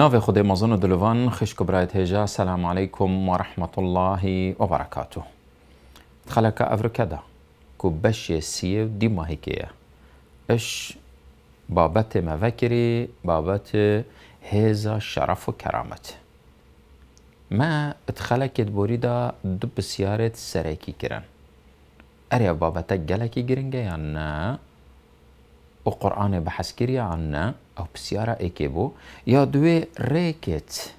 ناوی خودی مازن دلوان خشک کبرایت هیجا سلام علیکم و رحمت الله و برکاته خلک افرکده که بشی سیه دی ماهیکیه اش بابت مفکری بابت هیزا شرف و کرامت ما اتخلکت دا دو بسیارت سرکی کرن اریا بابت گلکی گرنگه یا نه او قرآن بحسكريا عنا او بسيارة ايكيبو يا دوي ريكت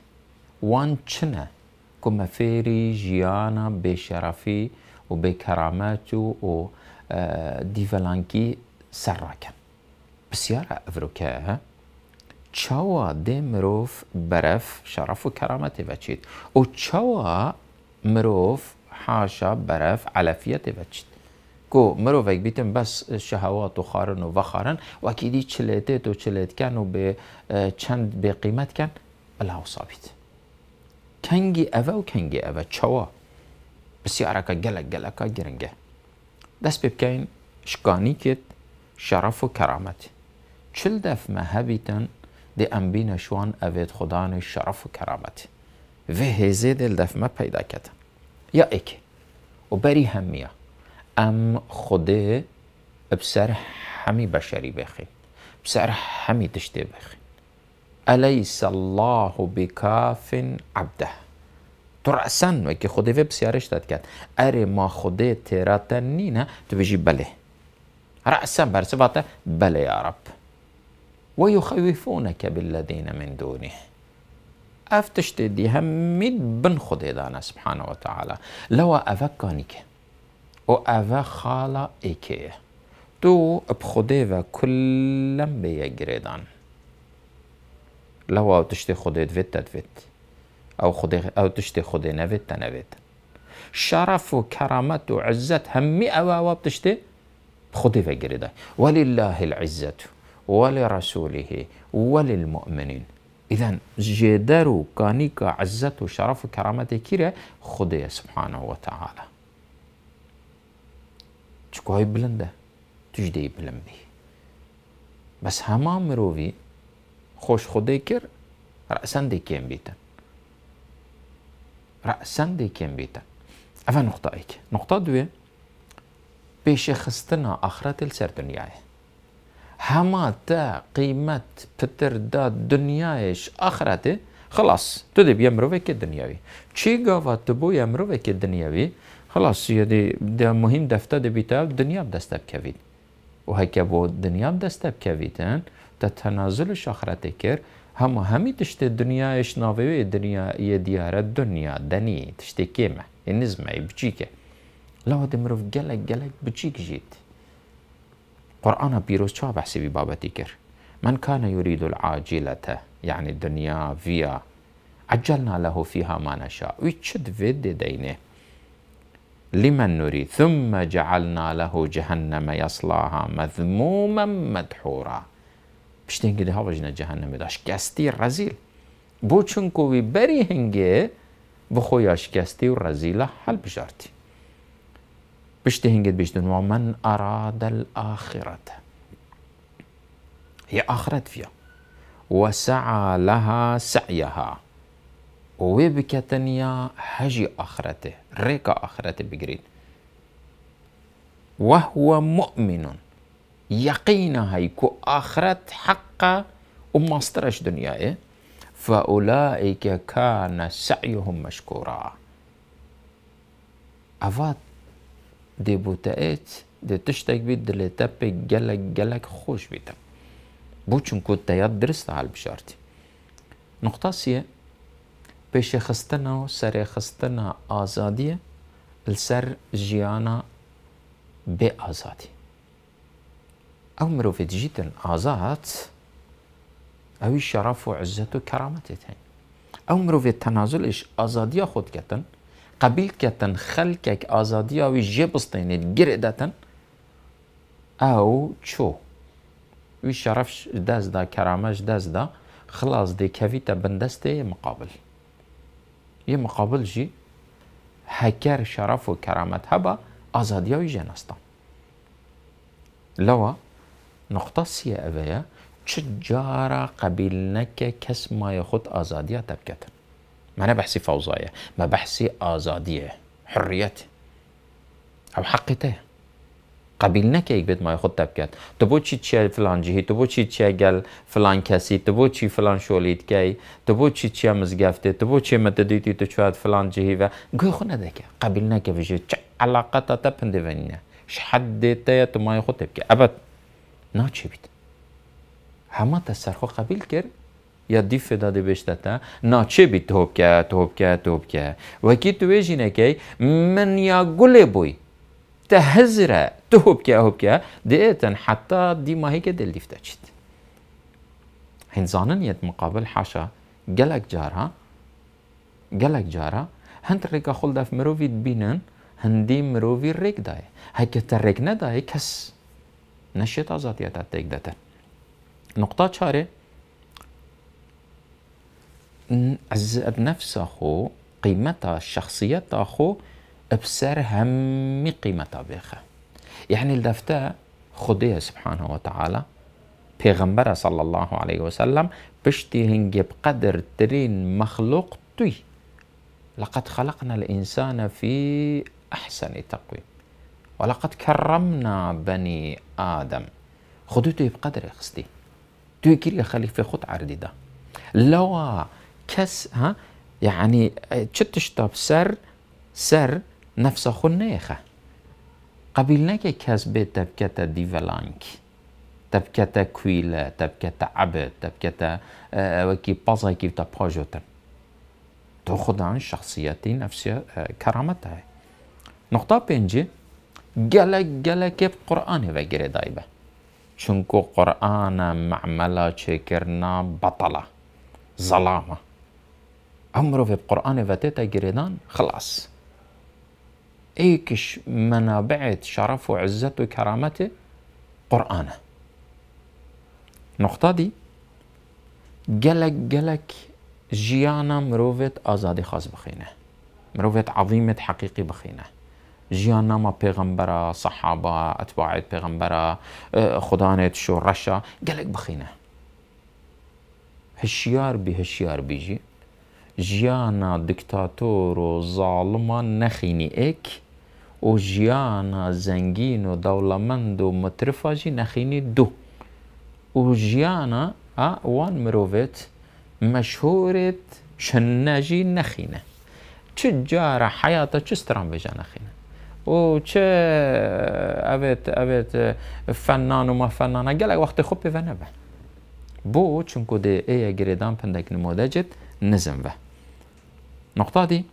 وان چنه كما فيري جيانا بشرفي بكراماتو و اه، ديفالانكي سراكا بسيارة افروكاها چاوا دی مروف برف شرف و کرامت وچید و چاوا مروف حاشا برف علفیت وچید کو مروفک بیتن بس شهوات و خارن و وخارن و کیدی چلیتت و چلیتکن و به چند به قیمت کن بلا صابیت کنگی اوه و کنگی اوه چوا بسیارکا گلک گلکا گرنگه دست ببکین شکانی کت شرف و کرامت چل دف مهبیتن دی امبین شوان اوید خدان شرف و کرامت و هزه دل دف ما پیدا کتن یا ایک و بری همیه ام خودێ بسر حەمی بشری بخێت بسر حەمی تشتێ بخێت الیس الله و که تڕسەن وەکی بسیارش داد کرد اره ما خودێ تو نینە توبژی بەلێ رأسا برسباتة بلى يا رب ويخوفونك بالذين من دونه دی همید بن خدي دانه سبحانه وتعالى لو که ئەvە خاڵە ئەیکەیە و ئەبخودێڤە کولەم بەیە لو او ئەو تشتی خودێت بێت دەدوێت او ئەو تشتی خودێ نفت دەنەوێت شرف و کەرامەت و عزت هەممی ئەوەوە تشتێ خودی بەگرێدا وەلیله العزت ولرسوله وللمؤمنين إذا جدارو كانيك عزة وشرف وكرامة كيرة خدي سبحانه وتعالى چې کوی بلنده تجدی بلم بی بس هما مروی خوش خودی کر رأسن دی کم بیتن رأسن دی کم بیتن اول نقطه ای که نقطه دوی پیش خستنا آخرت لسر دنیای هما تا قیمت پتر داد دنیایش آخرته خلاص تو دی بیا مروی که دنیاوی چی گاوا تو بو یا مروی که دنیاوی خلاص يعني ده مهم دفتر ده بيتا دنيا بدسته بكويت وهيك بو دنيا بدسته بكويتن تتنازل شخرته كر هم همي تشتي الدنيا ايش نافي الدنيا يا ديار الدنيا دني تشتي كيما النزمة بجيكة لو مروف قلق قلق بجيك جيت قرآن بيروس شو بحسبي بابا تكر من كان يريد العاجلة يعني الدنيا فيا عجلنا له فيها ما نشاء ويتشد فيد دينه لمن نريد ثم جعلنا له جهنم يصلاها مذموما مدحورا مش هوا هاوجنا جهنم داش كاستي الرزيل بو چونكو ببري بري بخو ياش كاستي والرزيلة حل بجارتي بشتي هنجد بيشتن ومن أراد الآخرة هي آخرت فيها وسعى لها سعيها وی بکتنیا حجی آخرته ریکا آخرته بگرید وهو مؤمن يقينا هيكو آخرت حقا وما استرش فأولئك كان سعيهم مشكورا أفات دي بوتايت دي تشتك بيت دي تبك جلك جلك خوش بيتا بوچن كنت يد درست على بشارتي نقطة سيه پیش خستنا و سر خستنا آزادی لسر جیانا به آزادی او مروف آزاد او شرف و عزت و کرامت تن او مروف تنازلش آزادی خود کتن قبیل کتن اک آزادی او جبستینید گردتن او چو وی شرف دست دا کرامش دست دا خلاص دی کویتا بندست مقابل یه مقابل جی هکر شرف و کرامت هبا آزادی های جنستان لوا نقطة سي أبايا تشجارة قبيلنك كس ما يخد آزادية تبكت ما من بحثی فوضایه ما بحسي ازادیه حریت أو حقیته قبیل نکه یک بیت مای خود تب کرد تو بو چی چی فلان جهی تو بو چی چی گل فلان کسی تو بو چی فلان شولید کی تو بو چی چی گفته، تو بو چی مددیتی تو چواد فلان جهی و گوی خود ندکه قبیل نکه وجه چه علاقه تا تا پنده ونینه شحد یا تو مای خود تب که ابد نا چی بیت همه تا سرخو قبیل کرد یا دیف داده تا، نا چه بی توب که توب که توب که وکی تو بجینه من یا گل بوی تهزرها تهبكا هبكا ديتن حتى ديما هيك دل ديفتاتشت هن زانن يد مقابل حاشا قالك جارها قالك جارها هند ريكا خلدا في مروفي دبينن هندي مروفي الريك داي هكا تريك نداي كس نشيت ازاتيا تاتيك داتن نقطة شاري عزت نفسه قيمتها الشخصية خو بسر همي قيمة بيخة يعني دفته خدای سبحانه وتعالى تعالی پیغمبر صلی الله علیه و سلم بشتی هنگی بقدر ترین مخلوق توی لقد خلقنا الإنسان في أحسن تقويم ولقد كرمنا بني آدم خدوتو بقدر خستي توي كيري خليفة خد عردي ده لو كس ها يعني تشتشتا بسر سر نفس خو نیخه قبیل نگه کس به تبکت دیولانک تبکت کویل تبکت عبد تبکت اه، وکی بازه کیف تا پاجوتن تو خدان شخصیتی نفسی اه، کرامت های نقطه پنجی گلک گلک قرآن وگره دایبه چونکو قرآن معملا کرنا بطله ظلامه عمره في القرآن فاتيتا جريدان خلاص ايكش منابعة شرف وعزته وكرامته قرآنه نقطة دي جلك جلك جيانا مروفت آزادي خاص بخينه مروفت عظيمة حقيقي بخينه جيانا ما بيغمبرا صحابة أتباع بيغمبرا خدانة شو رشا قلق بخينه بي هشيار بيجي جيانا دكتاتور وظالما نخيني إيك و مترفاجی نخینی دو nakhini du. Ojiana a مشهورت شنجی نخینه شناجي جار حیاتا چه سترام بجا نخینه و چه اوید اوید فنان و ما فنانا گلک وقت خوب و نبه بو چونکو ده ایا گریدان پندک نموده جد نزم به نقطه دی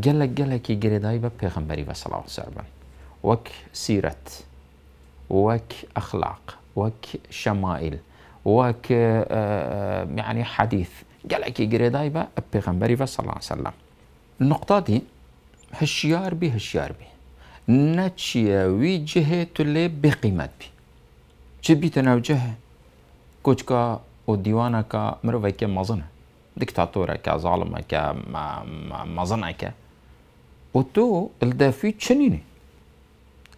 جلك جلك جريداي ببيغمبري وصلى الله عليه وك سيرة وك أخلاق وك شمائل وك آه، آه، يعني حديث جلك جريداي ببيغمبري وصلى الله عليه وسلم النقطة دي هشيار بي هشيار بي نتشي وي جهه تلي بقيمت بي چه انا تنو جهه كوچكا و ديوانكا مروه كي مظنه ديكتاتوره كا ظالمه كا مظنه كا. تو الدفی چنینه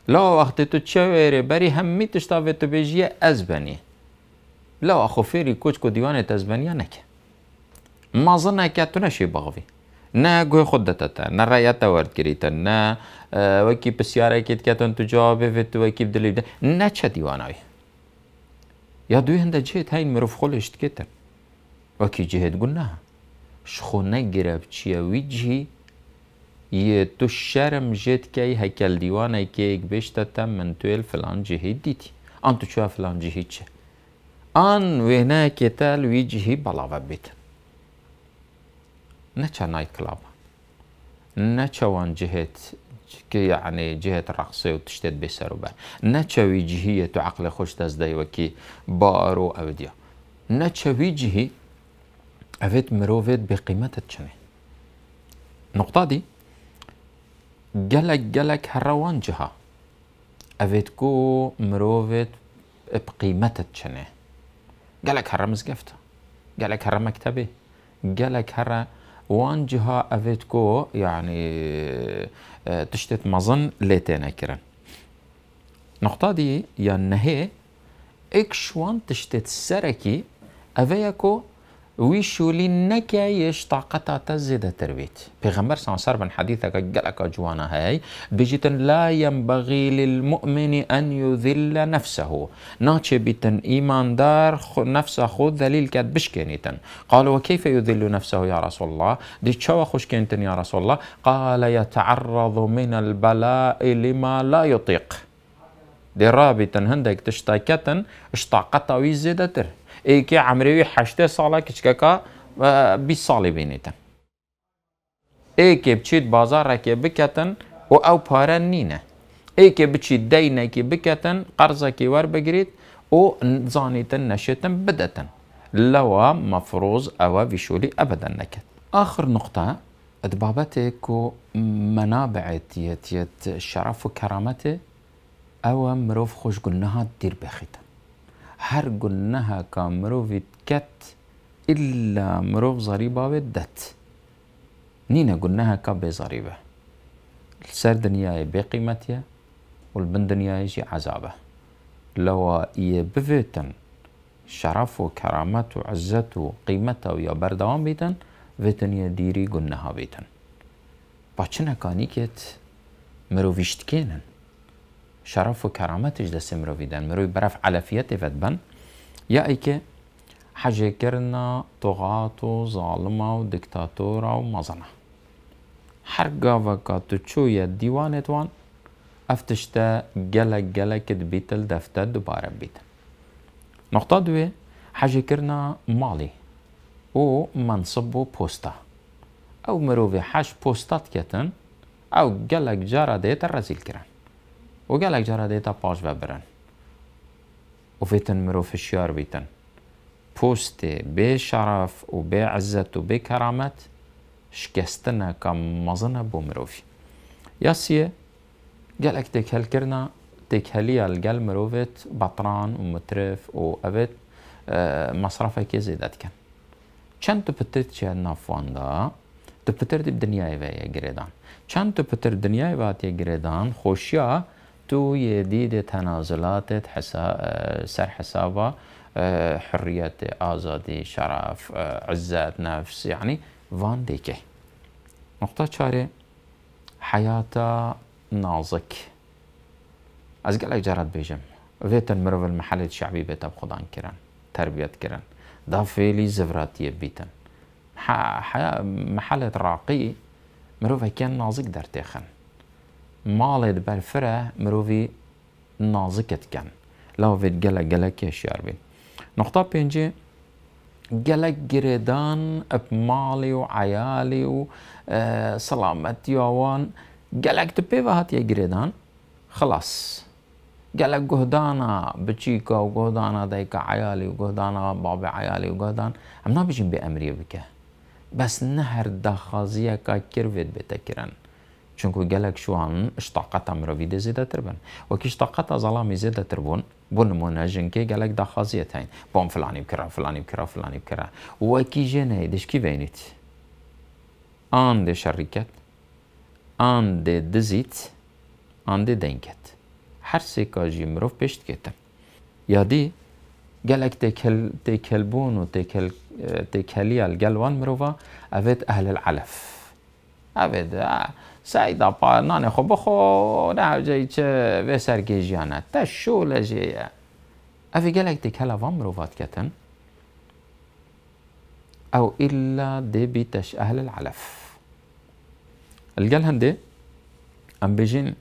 لا وقتی تو چه ویره بری هم می تو بیجیه از بنیه لا اخو فیری کچ کو دیوان از بنیه نکه مازن نکه تو نشی بغوی نه گوی خودت تا نه رایت ورد تا، نه وکی پسیاره کت کتون تو جوابه و تو وکی بدلیب ده نه چه دیوانای یا دوی هنده جهت هین مروف خولشت کتن وکی جهت نه شخونه گرب چیه وی تو شرم جد کی هکل دیوانه که یک بیشتا تم من تویل فلان جهی دیتی آن تو چه فلان جهی چه آن وینه که تل وی جهی بلاوه بیتن نه چه نایت کلاب نه چه وان جهت که یعنی جهت رقصه و تشتت بسر و بر نه چه وی جهی تو عقل خوش دزده و کی بارو او دیا نه چه وی جهی اوید مرووید به چنه نقطه دی گەلک گەلک هەڕەوان جها ئەوێت کو مرۆڤێت بقیمەتت چنێ گەلک هەرە مزگەفتە گەلک هەرە مەکتتەبێ گەلک هەرە وان جها ئەوێت کۆ یعنی تشتێت مەزن لێ تێنەکردن نقطادی یان نەهێ ئێک شوان تشتت سركي ئەڤەیە وی شولین نکایش طاقتا تزد ترویت پیغمبر صار بن حديثك قلق جوانا هاي بيجيتن لا ينبغي للمؤمن أن يذل نفسه ناتشي بيتن إيمان دار نفسه خود ذليل كات بشكينيتن قال وكيف يذل نفسه يا رسول الله دي شوا خوشكينتن يا رسول الله قال يتعرض من البلاء لما لا يطيق دي رابطا هندك تشتاكتن اشتاقتا ويزيدتر که عمری 8 ساله کشکا و 20 ساله بینیتن ای که بچید بازار را که بکتن و او پاره نینه ای که بچید دینه که بکتن قرضه که ور بگرید و زانیتن نشیتن بدتن لوا مفروض او ویشولی ابدا نکد آخر نقطه ادبابت کو منابع تیت شرف و کرامت او مروف خوشگل نهاد دیر بخیتن هرقل نها كمروف كت إلا مروف ضريبة بدت نينا قلناها كبي ضريبة السر دنياي بقيمتها والبن دنياي جي عذابه لو بفيتن شرف وكرامت وعزت وقيمت ويا بردوام بيتن فتن ديري قلناها بيتن باچنه كاني كت مروفيشتكينن شرف و کرامتش دست مروی دن مروی برف علفیت فد بن یا ای که حجه کرنا طغات و ظالمه و دکتاتورا و مزنه هر گاوکا تو چوی دیوانت وان افتشتا گلگ گلک بیتل دفتا دوباره بیتن نقطة دوي حاجة كرنا مالي و منصبو بوستا او مروی حاج بوستات کتن او گلگ جارة ديت رزیل کرن و گلک جارا دیتا پاش و برن و فیتن مرو فشیار بیتن پوست شرف و به عزت و به کرامت شکستنه که مزنه بو مروفی یاسیه گلک تکهل کرنا تکهلی الگل مروفت بطران و مترف و اوت مصرفه که زیدت کن چند تو پترت چه دا تو پترت دنیای وی گریدان چند تو پتر دنیای وی گریدان خوشیا تو يديد تنازلات اه، سر حسابها اه، حرية آزادي شرف اه، عزة نفس يعني فان ديكي نقطة شاري حياة نازك از گلک جرات بيجم ويتن مروف المحل الشعبي بیتا خودان کرن تربية کرن دا فعلی زفراتیه بیتن محل راقي مروف كان نازك در تیخن مالي دبر فرع مروفي نازكت كان لو فيد جلا جلا كيش ياربين نقطة بينجي جلا جريدان اب مالي وعيالي و سلامت يوان جلا تبيفا هات يا جريدان خلاص جلا جهدانا بچيكا و جهدانا دايكا عيالي و جهدانا بابي عيالي و جهدان امنا بجين بامريبكا بس نهر دخازيكا كيرفيد بتكرن بتكرن چونکو گەلک شوان شتاقەتە مرۆڤی دەزیدەتر بن وەکی شتاقەتە زەڵامی زیێدەتر بون بۆ که ژنکێ گەلک داخوازیەتین بام فلانی بکره فلانی بکره فلانی بکره و کی جنه دش کی بینیت آن ده شرکت آن ده دزیت آن ئان دێ دەنگکەت هەر سێ کاژی مرۆڤ پێشتکێتن یادی تکل têkelbûn û têkeliya li gel wan mirova evêt ehlil elef evê سعيدة بانان خو بخو راه جاي تشا في سرقيجيانا تشو الشغل جاية أفي قالك ديك هلا فامروفات كتن أو إلا دي بيتش أهل العلف القال هندي أم بيجين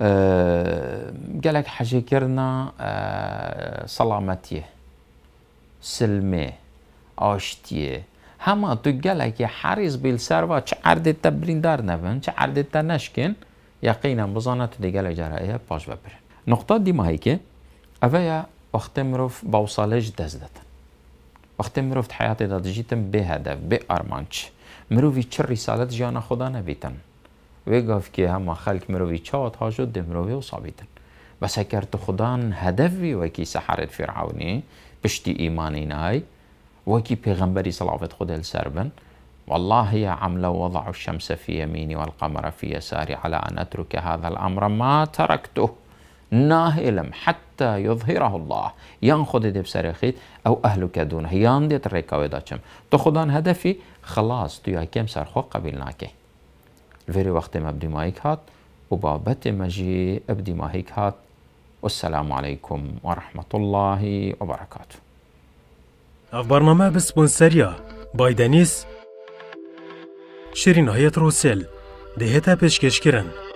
أه قالك حاجة كرنا أه سلامتيه سلمي أوشتيه همه تو که حریز بیل سر و چه عردت تا برین دار چه عردت تا نشکین یقینا بزانه تو دی جرائه پاش ببرین نقطه دی ماهی که اویا وقت مروف باوصاله دزدتن وقت مروف دی داد جیتن به هدف به ارمان چه مروفی چه رسالت جان خدا نبیتن وی گفت که همه خلک مروفی چه و تاجد دی مروفی و صابیتن بس اگر تو خدا هدف بی وکی سحرت فرعونی پشتی ایمانی وكي پیغمبری صلوات خود السر سربن والله يا عم لو وضعوا الشمس في يميني والقمر في يساري على أن أترك هذا الأمر ما تركته ناهلم حتى يظهره الله يان دي بسرخيت أو أهلك دونه يان دي تريكاوي داچم هدفي خلاص تو كم سرخو قبلناكي الفيري وقت ما بدي مايك هات وبابت مجي ابدي مايك هات والسلام عليكم ورحمة الله وبركاته برنامه به بەرنەمە بایدنیس شیرین هایت روسیل دهتا پیشکش پێشکەشکردن.